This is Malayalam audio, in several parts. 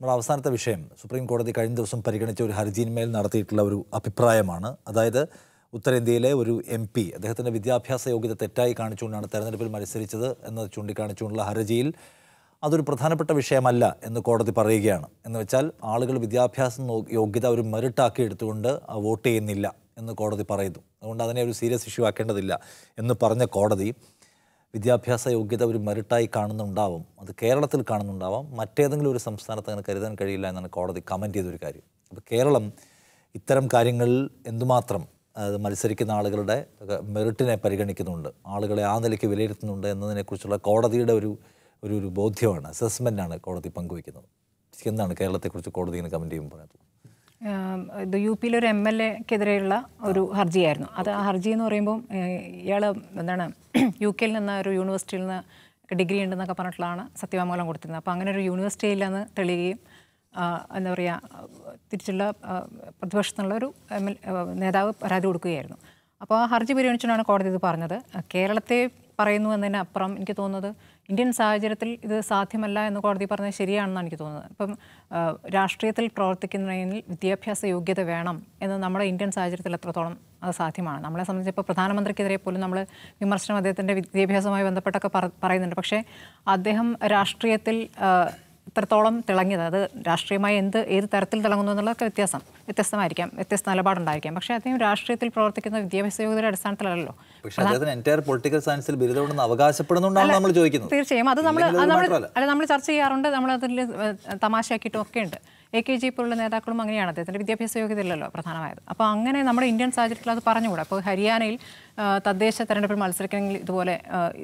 നമ്മുടെ അവസാനത്തെ വിഷയം സുപ്രീം കോടതി കഴിഞ്ഞ ദിവസം പരിഗണിച്ച ഒരു ഹർജിയിന്മേൽ നടത്തിയിട്ടുള്ള ഒരു അഭിപ്രായമാണ് അതായത് ഉത്തരേന്ത്യയിലെ ഒരു എം പി അദ്ദേഹത്തിൻ്റെ വിദ്യാഭ്യാസ യോഗ്യത തെറ്റായി കാണിച്ചുകൊണ്ടാണ് തെരഞ്ഞെടുപ്പിൽ മത്സരിച്ചത് എന്ന് ചൂണ്ടിക്കാണിച്ചുകൊണ്ടുള്ള ഹർജിയിൽ അതൊരു പ്രധാനപ്പെട്ട വിഷയമല്ല എന്ന് കോടതി പറയുകയാണ് എന്ന് വെച്ചാൽ ആളുകൾ വിദ്യാഭ്യാസ യോഗ്യത ഒരു മെറിട്ടാക്കി എടുത്തുകൊണ്ട് വോട്ട് ചെയ്യുന്നില്ല എന്ന് കോടതി പറയുന്നു അതുകൊണ്ട് അതിനെ ഒരു സീരിയസ് ഇഷ്യൂ ആക്കേണ്ടതില്ല എന്ന് പറഞ്ഞ കോടതി വിദ്യാഭ്യാസ യോഗ്യത ഒരു മരട്ടായി കാണുന്നുണ്ടാവും അത് കേരളത്തിൽ കാണുന്നുണ്ടാവാം മറ്റേതെങ്കിലും ഒരു സംസ്ഥാനത്ത് അങ്ങനെ കരുതാൻ കഴിയില്ല എന്നാണ് കോടതി കമൻറ്റ് ചെയ്തൊരു കാര്യം അപ്പോൾ കേരളം ഇത്തരം കാര്യങ്ങളിൽ എന്തുമാത്രം മത്സരിക്കുന്ന ആളുകളുടെ മെറിറ്റിനെ പരിഗണിക്കുന്നുണ്ട് ആളുകളെ ആ നിലയ്ക്ക് വിലയിരുത്തുന്നുണ്ട് എന്നതിനെക്കുറിച്ചുള്ള കോടതിയുടെ ഒരു ഒരു ഒരു ബോധ്യമാണ് അസസ്മെൻ്റാണ് കോടതി പങ്കുവയ്ക്കുന്നത് എന്താണ് കേരളത്തെക്കുറിച്ച് കോടതി ഇങ്ങനെ കമൻറ്റ് ചെയ്യുമ്പോൾ പറയുന്നത് ഇത് യു പിയിലെ ഒരു എം എൽ എക്കെതിരെയുള്ള ഒരു ഹർജിയായിരുന്നു അത് ആ ഹർജി എന്ന് പറയുമ്പോൾ ഇയാൾ എന്താണ് യു കെയിൽ നിന്ന് ഒരു യൂണിവേഴ്സിറ്റിയിൽ നിന്ന് ഡിഗ്രി ഉണ്ടെന്നൊക്കെ പറഞ്ഞിട്ടുള്ളതാണ് സത്യവാമൂലം കൊടുത്തിരുന്നത് അപ്പോൾ അങ്ങനെ ഒരു യൂണിവേഴ്സിറ്റി ഇല്ലെന്ന് തെളിയുകയും എന്താ പറയുക തിരിച്ചുള്ള പ്രതിപക്ഷത്തുള്ള ഒരു എം എൽ നേതാവ് പരാതി കൊടുക്കുകയായിരുന്നു അപ്പോൾ ആ ഹർജി പരിഗണിച്ചാണ് കോടതി ഇത് പറഞ്ഞത് കേരളത്തെ പറയുന്നു എന്നതിനപ്പുറം എനിക്ക് തോന്നുന്നത് ഇന്ത്യൻ സാഹചര്യത്തിൽ ഇത് സാധ്യമല്ല എന്ന് കോടതി പറഞ്ഞത് ശരിയാണെന്നാണ് എനിക്ക് തോന്നുന്നത് ഇപ്പം രാഷ്ട്രീയത്തിൽ പ്രവർത്തിക്കുന്നതിൽ വിദ്യാഭ്യാസ യോഗ്യത വേണം എന്ന് നമ്മുടെ ഇന്ത്യൻ സാഹചര്യത്തിൽ എത്രത്തോളം അത് സാധ്യമാണ് നമ്മളെ സംബന്ധിച്ച് ഇപ്പോൾ പ്രധാനമന്ത്രിക്കെതിരെ പോലും നമ്മൾ വിമർശനം അദ്ദേഹത്തിൻ്റെ വിദ്യാഭ്യാസവുമായി ബന്ധപ്പെട്ടൊക്കെ പറയുന്നുണ്ട് പക്ഷേ അദ്ദേഹം രാഷ്ട്രീയത്തിൽ എത്രത്തോളം തിളങ്ങിയത് അത് രാഷ്ട്രീയമായി എന്ത് ഏത് തരത്തിൽ തിളങ്ങുന്നു എന്നുള്ളതൊക്കെ വ്യത്യാസം വ്യത്യസ്തമായിരിക്കാം വ്യത്യസ്ത നിലപാടുണ്ടായിരിക്കാം പക്ഷേ അദ്ദേഹം രാഷ്ട്രീയത്തിൽ പ്രവർത്തിക്കുന്ന വിദ്യാഭ്യാസ യോഗ്യതയുടെ അടിസ്ഥാനത്തിലല്ലോ പൊളിറ്റിക്കൽ സയൻസിൽ അവകാശപ്പെടുന്നുണ്ടാണ് നമ്മൾ ചോദിക്കുന്നത് തീർച്ചയായും അത് നമ്മൾ അല്ല നമ്മൾ ചർച്ച ചെയ്യാറുണ്ട് നമ്മൾ അതിൽ തമാശയാക്കിയിട്ടും ഒക്കെ ഉണ്ട് എ കെ ജി പോലുള്ള നേതാക്കളും അങ്ങനെയാണ് അദ്ദേഹത്തിൻ്റെ വിദ്യാഭ്യാസ ഇല്ലല്ലോ പ്രധാനമായത് അപ്പോൾ അങ്ങനെ നമ്മുടെ ഇന്ത്യൻ സാഹചര്യത്തിൽ അത് പറഞ്ഞുകൂടാ അപ്പോൾ ഹരിയാനയിൽ തദ്ദേശ തെരഞ്ഞെടുപ്പിൽ മത്സരിക്കണമെങ്കിൽ ഇതുപോലെ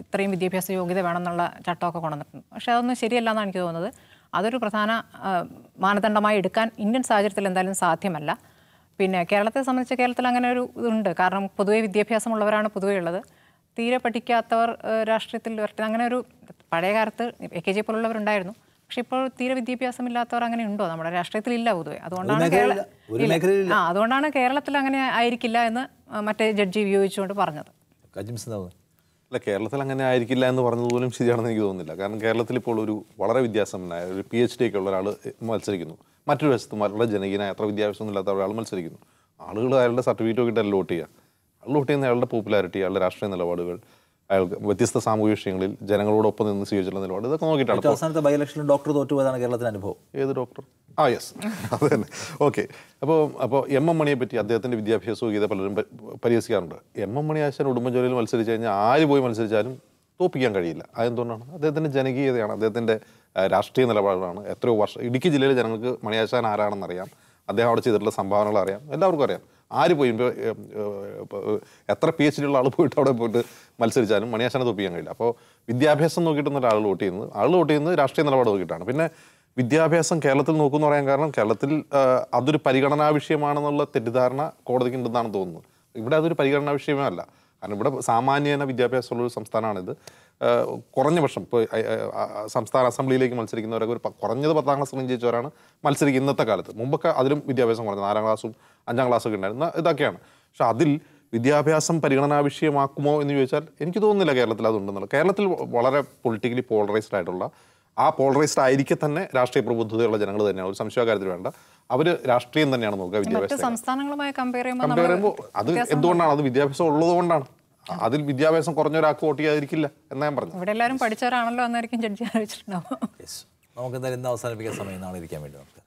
ഇത്രയും വിദ്യാഭ്യാസ യോഗ്യത വേണമെന്നുള്ള ചട്ടമൊക്കെ കൊണ്ടുവന്നിട്ടുണ്ട് പക്ഷേ അതൊന്നും ശരിയല്ല എന്നാണ് എനിക്ക് തോന്നുന്നത് അതൊരു പ്രധാന മാനദണ്ഡമായി എടുക്കാൻ ഇന്ത്യൻ സാഹചര്യത്തിൽ എന്തായാലും സാധ്യമല്ല പിന്നെ കേരളത്തെ സംബന്ധിച്ച് കേരളത്തിൽ അങ്ങനെ ഒരു ഇതുണ്ട് കാരണം പൊതുവേ വിദ്യാഭ്യാസമുള്ളവരാണ് പൊതുവെ ഉള്ളത് തീരെ പഠിക്കാത്തവർ രാഷ്ട്രീയത്തിൽ അങ്ങനെ ഒരു പഴയ കാലത്ത് എ കെ ജി പോലുള്ളവരുണ്ടായിരുന്നു പക്ഷെ ഇപ്പോൾ തീരെ വിദ്യാഭ്യാസമില്ലാത്തവർ അങ്ങനെ ഉണ്ടോ നമ്മുടെ രാഷ്ട്രീയത്തിൽ ഇല്ല പൊതുവെ അതുകൊണ്ടാണ് കേരള ആ അതുകൊണ്ടാണ് കേരളത്തിൽ അങ്ങനെ ആയിരിക്കില്ല എന്ന് മറ്റേ ജഡ്ജി വിയോഗിച്ചുകൊണ്ട് പറഞ്ഞത് അല്ല കേരളത്തിൽ അങ്ങനെ ആയിരിക്കില്ല എന്ന് പറഞ്ഞത് പോലും ശരിയാണെന്ന് എനിക്ക് തോന്നുന്നില്ല കാരണം കേരളത്തിൽ ഇപ്പോൾ ഒരു വളരെ വിദ്യാസമ്പന്നനായ ഒരു പി എച്ച് ഡി ഒക്കെ ഉള്ള ഒരാൾ മത്സരിക്കുന്നു മറ്റൊരു വശത്ത് വളരെ ജനകീയനായ അത്ര വിദ്യാഭ്യാസമൊന്നും ഇല്ലാത്ത ഒരാൾ മത്സരിക്കുന്നു ആളുകൾ അയാളുടെ സർട്ടിഫിക്കറ്റ് ഒക്കെ ഇട്ട് വോട്ട് ചെയ്യുക അയാൾ ചെയ്യുന്ന അയാളുടെ പോപ്പുലാരിറ്റി അയാളുടെ രാഷ്ട്രീയ നിലപാടുകൾ അയാൾക്ക് വ്യത്യസ്ത സാമൂഹ്യ വിഷയങ്ങളിൽ ജനങ്ങളോടൊപ്പം നിന്ന് സ്വീകരിച്ചുള്ള നിലപാട് ഇതൊക്കെ നോക്കിയിട്ടാണ് അവസാനത്തെ ബൈ ഇലക്ഷനിൽ ഡോക്ടർ തോറ്റുപോയതാണ് കേരളത്തിലെ അനുഭവം ഏത് ഡോക്ടർ ആ യെസ് അത് തന്നെ ഓക്കെ അപ്പോൾ അപ്പോൾ എം എം മണിയെ പറ്റി അദ്ദേഹത്തിൻ്റെ വിദ്യാഭ്യാസവും ഗീത പലരും പരിഹസിക്കാറുണ്ട് എം എം മണി ആശാൻ ഉടുമ്പൻചോലയിൽ മത്സരിച്ച് കഴിഞ്ഞാൽ ആര് പോയി മത്സരിച്ചാലും തോപ്പിക്കാൻ കഴിയില്ല അതെന്തുകൊണ്ടാണ് അദ്ദേഹത്തിൻ്റെ ജനകീയതയാണ് അദ്ദേഹത്തിൻ്റെ രാഷ്ട്രീയ നിലപാടാണ് എത്രയോ വർഷം ഇടുക്കി ജില്ലയിലെ ജനങ്ങൾക്ക് മണിയാശാൻ ആരാണെന്നറിയാം അദ്ദേഹം അവിടെ ചെയ്തിട്ടുള്ള സംഭാവനകൾ അറിയാം എല്ലാവർക്കും അറിയാം ആര് പോയി എത്ര പി എച്ച് ഡിയുള്ള ആൾ പോയിട്ട് അവിടെ പോയിട്ട് മത്സരിച്ചാലും മണിയാശാനെ തോപ്പിക്കാൻ കഴിയില്ല അപ്പോൾ വിദ്യാഭ്യാസം നോക്കിയിട്ടൊന്നും ഒരാൾ വോട്ട് ചെയ്യുന്നത് ആൾ വോട്ട് ചെയ്യുന്നത് രാഷ്ട്രീയ നിലപാട് നോക്കിയിട്ടാണ് പിന്നെ വിദ്യാഭ്യാസം കേരളത്തിൽ നോക്കുമെന്ന് പറയാൻ കാരണം കേരളത്തിൽ അതൊരു പരിഗണനാ വിഷയമാണെന്നുള്ള തെറ്റിദ്ധാരണ കോടതിക്ക് ഉണ്ടെന്നാണ് തോന്നുന്നത് ഇവിടെ അതൊരു പരിഗണനാ വിഷയമേ അല്ല കാരണം ഇവിടെ സാമാന്യേന വിദ്യാഭ്യാസമുള്ള ഒരു സംസ്ഥാനമാണിത് കുറഞ്ഞ പക്ഷം ഇപ്പോൾ സംസ്ഥാന അസംബ്ലിയിലേക്ക് മത്സരിക്കുന്നവരൊക്കെ ഒരു കുറഞ്ഞത് പത്താം ക്ലാസ് വിജയിച്ചവരാണ് മത്സരിക്കുന്ന ഇന്നത്തെ കാലത്ത് മുമ്പൊക്കെ അതിലും വിദ്യാഭ്യാസം കുറഞ്ഞത് നാലാം ക്ലാസ്സും അഞ്ചാം ക്ലാസ്സൊക്കെ ഉണ്ടായിരുന്നു ഇതൊക്കെയാണ് പക്ഷെ അതിൽ വിദ്യാഭ്യാസം പരിഗണനാ വിഷയമാക്കുമോ എന്ന് ചോദിച്ചാൽ എനിക്ക് തോന്നുന്നില്ല കേരളത്തിൽ അതുണ്ടെന്നുള്ളത് കേരളത്തിൽ വളരെ പൊളിറ്റിക്കലി പോളറൈസ്ഡ് ആയിട്ടുള്ള ആ പോളറൈസ്ഡ് ആയിരിക്കെ തന്നെ രാഷ്ട്രീയ പ്രബുദ്ധതയുള്ള ജനങ്ങൾ തന്നെയാണ് ഒരു സംശയകാര്യത്തിൽ വേണ്ട അവർ രാഷ്ട്രീയം തന്നെയാണ് നോക്കുക വിദ്യാഭ്യാസം സംസ്ഥാനങ്ങളുമായി കമ്പയർ ചെയ്യുമ്പോൾ അത് എന്തുകൊണ്ടാണ് അത് വിദ്യാഭ്യാസം ഉള്ളതുകൊണ്ടാണ് അതിൽ വിദ്യാഭ്യാസം കുറഞ്ഞ ഒരാൾക്ക് വോട്ട് ചെയ്യാതിരിക്കില്ല എന്നാ ഞാൻ പറഞ്ഞു ഇവിടെ എല്ലാവരും പഠിച്ചവരാണല്ലോ എന്നായിരിക്കും ജഡ്ജി ആലോചിച്ചിട്ടുണ്ടാവും നമുക്ക് എന്തായാലും ഇന്ന് അവസാനിപ്പിക്കാൻ സമയം നാളെ ഇരിക്കാൻ വേണ്ടി നമുക്ക്